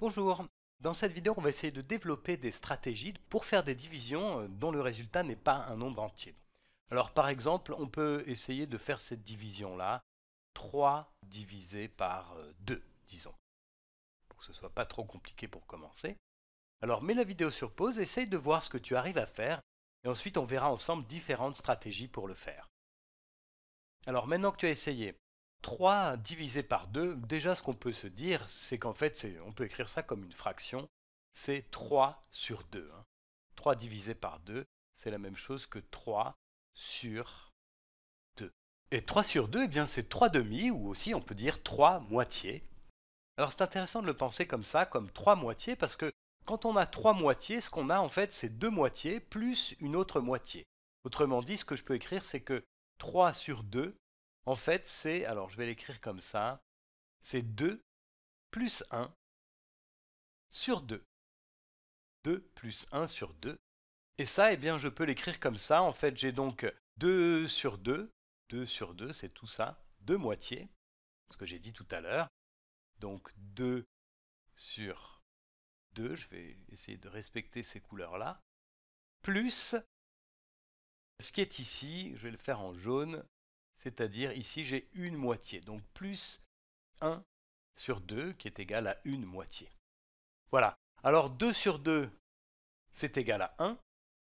Bonjour Dans cette vidéo, on va essayer de développer des stratégies pour faire des divisions euh, dont le résultat n'est pas un nombre entier. Alors par exemple, on peut essayer de faire cette division-là, 3 divisé par 2, euh, disons, pour que ce ne soit pas trop compliqué pour commencer. Alors mets la vidéo sur pause, essaye de voir ce que tu arrives à faire, et ensuite on verra ensemble différentes stratégies pour le faire. Alors maintenant que tu as essayé, 3 divisé par 2, déjà ce qu'on peut se dire, c'est qu'en fait, on peut écrire ça comme une fraction, c'est 3 sur 2. 3 hein. divisé par 2, c'est la même chose que 3 sur 2. Et 3 sur 2, eh bien c'est 3 demi, ou aussi on peut dire 3 moitiés. Alors c'est intéressant de le penser comme ça, comme 3 moitiés, parce que quand on a 3 moitiés, ce qu'on a en fait, c'est 2 moitiés plus une autre moitié. Autrement dit, ce que je peux écrire, c'est que 3 sur 2, en fait, c'est, alors je vais l'écrire comme ça, c'est 2 plus 1 sur 2. 2 plus 1 sur 2. Et ça, eh bien, je peux l'écrire comme ça. En fait, j'ai donc 2 sur 2. 2 sur 2, c'est tout ça. 2 moitiés, ce que j'ai dit tout à l'heure. Donc 2 sur 2, je vais essayer de respecter ces couleurs-là. Plus ce qui est ici, je vais le faire en jaune, c'est-à-dire ici j'ai une moitié, donc plus 1 sur 2 qui est égal à une moitié. Voilà, alors 2 sur 2 c'est égal à 1,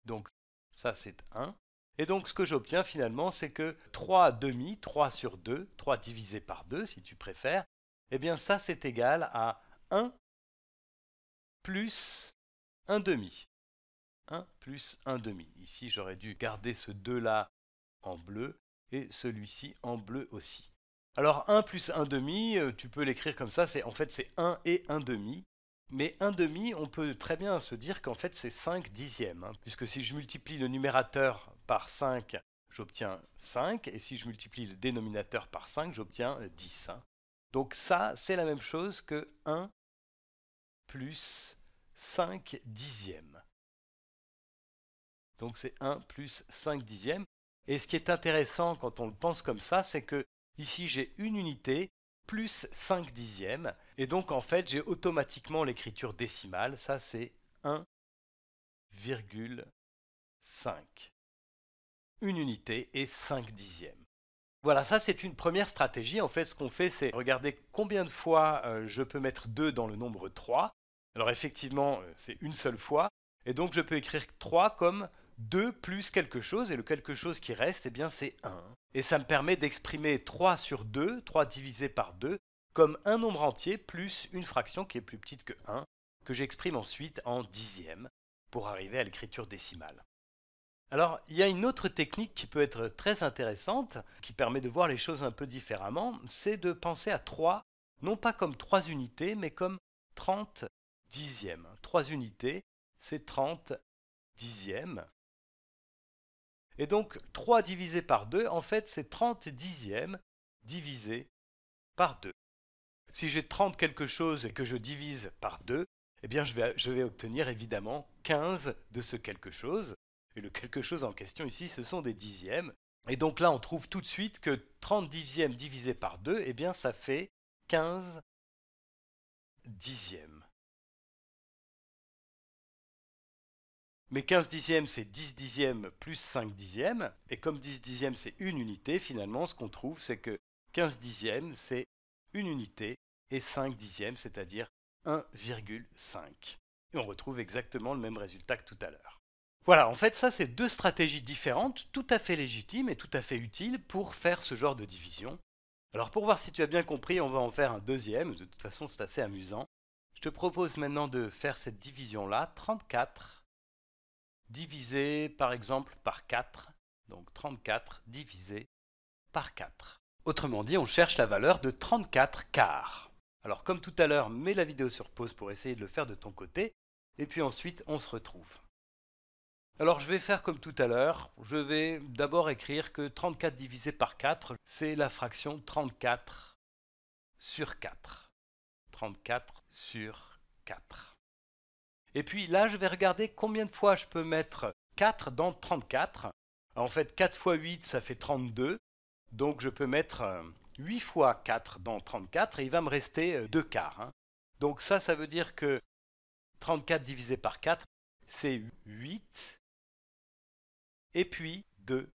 donc ça c'est 1, et donc ce que j'obtiens finalement c'est que 3 demi, 3 sur 2, 3 divisé par 2 si tu préfères, eh bien ça c'est égal à 1 plus 1 demi. 1 plus 1 demi. Ici j'aurais dû garder ce 2 là en bleu et celui-ci en bleu aussi. Alors 1 plus 1 demi, euh, tu peux l'écrire comme ça, c'est en fait c'est 1 et 1 demi. Mais 1 demi, on peut très bien se dire qu'en fait c'est 5 dixièmes, hein, puisque si je multiplie le numérateur par 5, j'obtiens 5, et si je multiplie le dénominateur par 5, j'obtiens 10. Hein. Donc ça, c'est la même chose que 1 plus 5 dixièmes. Donc c'est 1 plus 5 dixièmes. Et ce qui est intéressant quand on le pense comme ça, c'est que ici j'ai une unité plus 5 dixièmes. Et donc en fait j'ai automatiquement l'écriture décimale, ça c'est 1,5. Une unité et 5 dixièmes. Voilà, ça c'est une première stratégie. En fait, ce qu'on fait, c'est regarder combien de fois euh, je peux mettre 2 dans le nombre 3. Alors effectivement, euh, c'est une seule fois. Et donc je peux écrire 3 comme 2 plus quelque chose, et le quelque chose qui reste, eh bien c'est 1. Et ça me permet d'exprimer 3 sur 2, 3 divisé par 2, comme un nombre entier plus une fraction qui est plus petite que 1, que j'exprime ensuite en dixième, pour arriver à l'écriture décimale. Alors, il y a une autre technique qui peut être très intéressante, qui permet de voir les choses un peu différemment, c'est de penser à 3, non pas comme 3 unités, mais comme 30 dixièmes. 3 unités, c'est 30 dixièmes. Et donc 3 divisé par 2, en fait, c'est 30 dixièmes divisé par 2. Si j'ai 30 quelque chose et que je divise par 2, eh bien je vais, obtenir évidemment 15 de ce quelque chose. Et le quelque chose en question ici, ce sont des dixièmes. Et donc là, on trouve tout de suite que 30 dixièmes divisé par 2, eh bien ça fait 15 dixièmes. Mais 15 dixièmes, c'est 10 dixièmes plus 5 dixièmes. Et comme 10 dixièmes, c'est une unité, finalement, ce qu'on trouve, c'est que 15 dixièmes, c'est une unité, et 5 dixièmes, c'est-à-dire 1,5. Et on retrouve exactement le même résultat que tout à l'heure. Voilà, en fait, ça, c'est deux stratégies différentes, tout à fait légitimes et tout à fait utiles pour faire ce genre de division. Alors, pour voir si tu as bien compris, on va en faire un deuxième. De toute façon, c'est assez amusant. Je te propose maintenant de faire cette division-là, 34 divisé par exemple par 4, donc 34 divisé par 4. Autrement dit, on cherche la valeur de 34 quarts. Alors comme tout à l'heure, mets la vidéo sur pause pour essayer de le faire de ton côté, et puis ensuite on se retrouve. Alors je vais faire comme tout à l'heure, je vais d'abord écrire que 34 divisé par 4, c'est la fraction 34 sur 4. 34 sur 4. Et puis là, je vais regarder combien de fois je peux mettre 4 dans 34. En fait, 4 fois 8, ça fait 32. Donc je peux mettre 8 euh, fois 4 dans 34 et il va me rester 2 euh, quarts. Hein. Donc ça, ça veut dire que 34 divisé par 4, c'est 8 et puis 2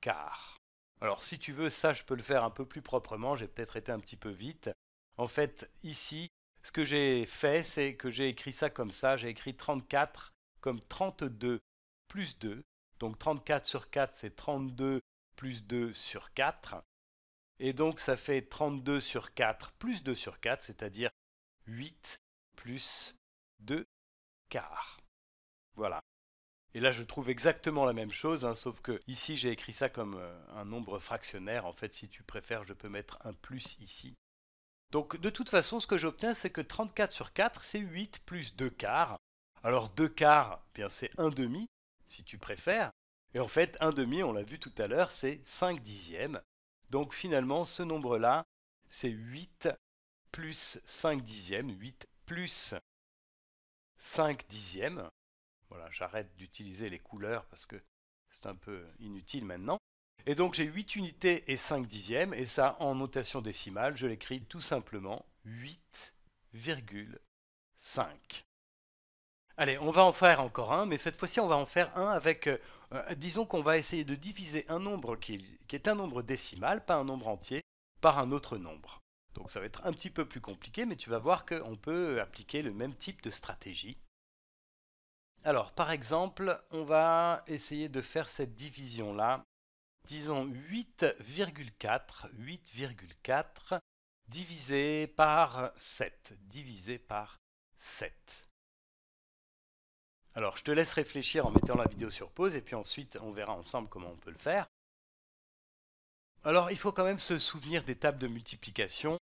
quarts. Alors si tu veux, ça je peux le faire un peu plus proprement, j'ai peut-être été un petit peu vite. En fait, ici, ce que j'ai fait, c'est que j'ai écrit ça comme ça. J'ai écrit 34 comme 32 plus 2. Donc 34 sur 4, c'est 32 plus 2 sur 4. Et donc ça fait 32 sur 4 plus 2 sur 4, c'est-à-dire 8 plus 2 quarts. Voilà. Et là, je trouve exactement la même chose, hein, sauf que ici, j'ai écrit ça comme euh, un nombre fractionnaire. En fait, si tu préfères, je peux mettre un plus ici. Donc de toute façon, ce que j'obtiens, c'est que 34 sur 4, c'est 8 plus 2 quarts. Alors 2 quarts, eh bien c'est 1 demi, si tu préfères. Et en fait, 1 demi, on l'a vu tout à l'heure, c'est 5 dixièmes. Donc finalement, ce nombre-là, c'est 8 plus 5 dixièmes, 8 plus 5 dixièmes. Voilà, j'arrête d'utiliser les couleurs parce que c'est un peu inutile maintenant. Et donc j'ai 8 unités et 5 dixièmes, et ça en notation décimale, je l'écris tout simplement 8,5. Allez, on va en faire encore un, mais cette fois-ci on va en faire un avec, euh, euh, disons qu'on va essayer de diviser un nombre qui, qui est un nombre décimal, pas un nombre entier, par un autre nombre. Donc ça va être un petit peu plus compliqué, mais tu vas voir qu'on peut appliquer le même type de stratégie. Alors par exemple, on va essayer de faire cette division-là disons 8,4, 8,4 divisé par 7, divisé par 7. Alors, je te laisse réfléchir en mettant la vidéo sur pause et puis ensuite, on verra ensemble comment on peut le faire. Alors, il faut quand même se souvenir des tables de multiplication.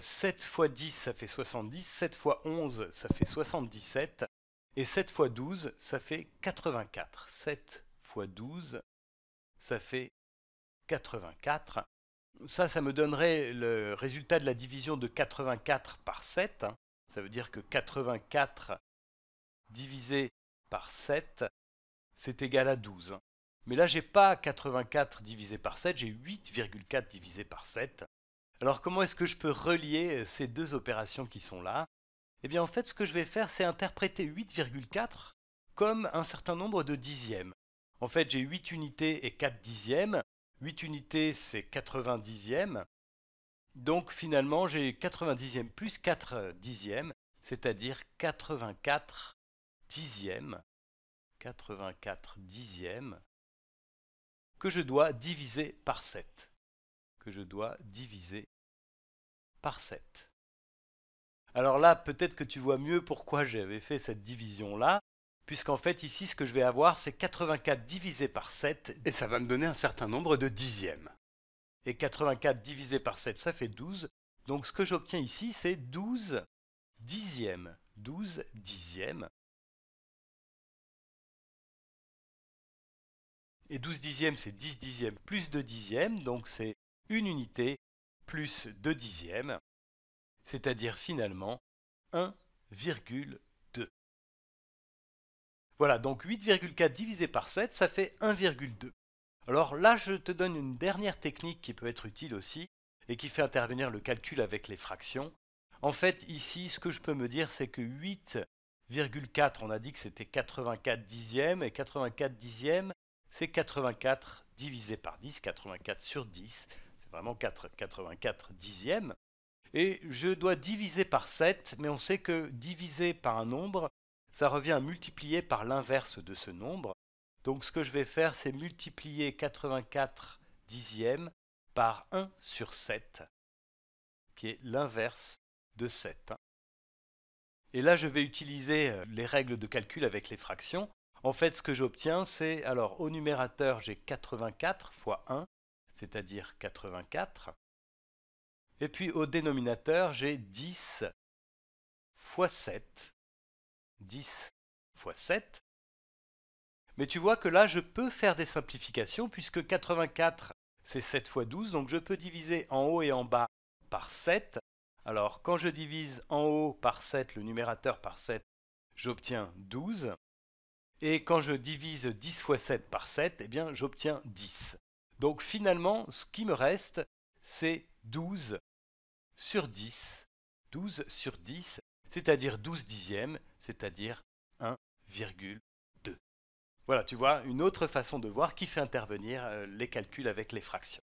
7 x 10, ça fait 70. 7 x 11, ça fait 77. Et 7 x 12, ça fait 84. 7 x 12, ça fait 84. Ça, ça me donnerait le résultat de la division de 84 par 7. Ça veut dire que 84 divisé par 7, c'est égal à 12. Mais là, n'ai pas 84 divisé par 7, j'ai 8,4 divisé par 7. Alors comment est-ce que je peux relier euh, ces deux opérations qui sont là Eh bien en fait, ce que je vais faire, c'est interpréter 8,4 comme un certain nombre de dixièmes. En fait, j'ai 8 unités et 4 dixièmes. 8 unités, c'est 90 dixièmes. Donc finalement, j'ai 90 dixièmes plus 4 dixièmes, c'est-à-dire 84 dixièmes. dixièmes que je dois diviser par 7. Que je dois diviser par 7. Alors là, peut-être que tu vois mieux pourquoi j'avais fait cette division-là puisqu'en fait ici ce que je vais avoir c'est 84 divisé par 7 et ça va me donner un certain nombre de dixièmes. Et 84 divisé par 7 ça fait 12, donc ce que j'obtiens ici c'est 12 dixièmes. 12 dixièmes. Et 12 dixièmes c'est 10 dixièmes plus 2 dixièmes, donc c'est une unité plus 2 dixièmes, c'est-à-dire finalement 1,2 voilà, donc 8,4 divisé par 7, ça fait 1,2. Alors là, je te donne une dernière technique qui peut être utile aussi, et qui fait intervenir le calcul avec les fractions. En fait, ici, ce que je peux me dire, c'est que 8,4, on a dit que c'était 84 dixièmes, et 84 dixièmes, c'est 84 divisé par 10, 84 sur 10, c'est vraiment 84 dixièmes. Et je dois diviser par 7, mais on sait que diviser par un nombre, ça revient à multiplier par l'inverse de ce nombre. Donc ce que je vais faire, c'est multiplier 84 dixièmes par 1 sur 7, qui est l'inverse de 7. Hein. Et là, je vais utiliser euh, les règles de calcul avec les fractions. En fait, ce que j'obtiens, c'est, alors, au numérateur, j'ai 84 fois 1, c'est-à-dire 84. Et puis, au dénominateur, j'ai 10 fois 7, 10 fois 7. Mais tu vois que là, je peux faire des simplifications puisque 84, c'est 7 fois 12. Donc je peux diviser en haut et en bas par 7. Alors quand je divise en haut par 7, le numérateur par 7, j'obtiens 12. Et quand je divise 10 fois 7 par 7, eh bien j'obtiens 10. Donc finalement, ce qui me reste, c'est 12 sur 10. 12 sur 10, c'est-à-dire 12 dixièmes, c'est-à-dire 1,2. Voilà, tu vois, une autre façon de voir qui fait intervenir euh, les calculs avec les fractions.